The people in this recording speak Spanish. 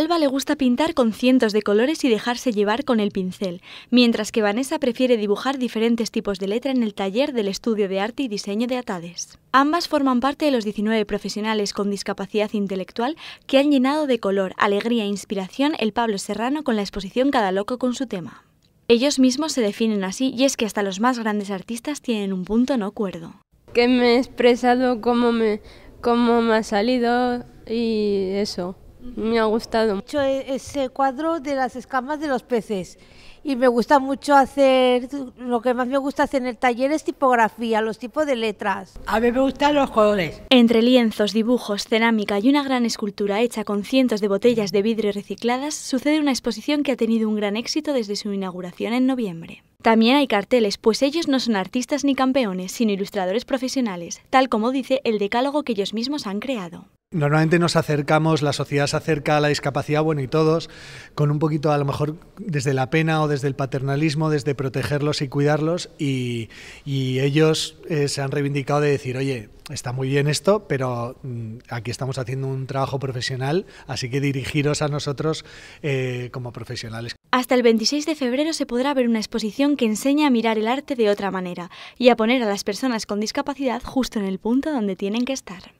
Alba le gusta pintar con cientos de colores y dejarse llevar con el pincel, mientras que Vanessa prefiere dibujar diferentes tipos de letra en el taller del Estudio de Arte y Diseño de Atades. Ambas forman parte de los 19 profesionales con discapacidad intelectual que han llenado de color, alegría e inspiración el Pablo Serrano con la exposición Cada loco con su tema. Ellos mismos se definen así y es que hasta los más grandes artistas tienen un punto no cuerdo. Que me he expresado, cómo me, cómo me ha salido y eso. Me ha gustado mucho e-, ese cuadro de las escamas de los peces y me gusta mucho hacer, lo que más me gusta hacer en el taller es tipografía, los tipos de letras. A mí me gustan los colores. Entre lienzos, dibujos, cerámica y una gran escultura hecha con cientos de botellas de vidrio recicladas, sucede una exposición que ha tenido un gran éxito desde su inauguración en noviembre. También hay carteles, pues ellos no son artistas ni campeones, sino ilustradores profesionales, tal como dice el decálogo que ellos mismos han creado. Normalmente nos acercamos, la sociedad se acerca a la discapacidad, bueno, y todos, con un poquito a lo mejor desde la pena o desde el paternalismo, desde protegerlos y cuidarlos, y, ellos eh, se han reivindicado de decir, oye, está muy bien esto, pero mm, aquí estamos haciendo un trabajo profesional, así que dirigiros a nosotros eh, como profesionales. Hasta el 26 de febrero se podrá ver una exposición que enseña a mirar el arte de otra manera y a poner a las personas con discapacidad justo en el punto donde tienen que estar.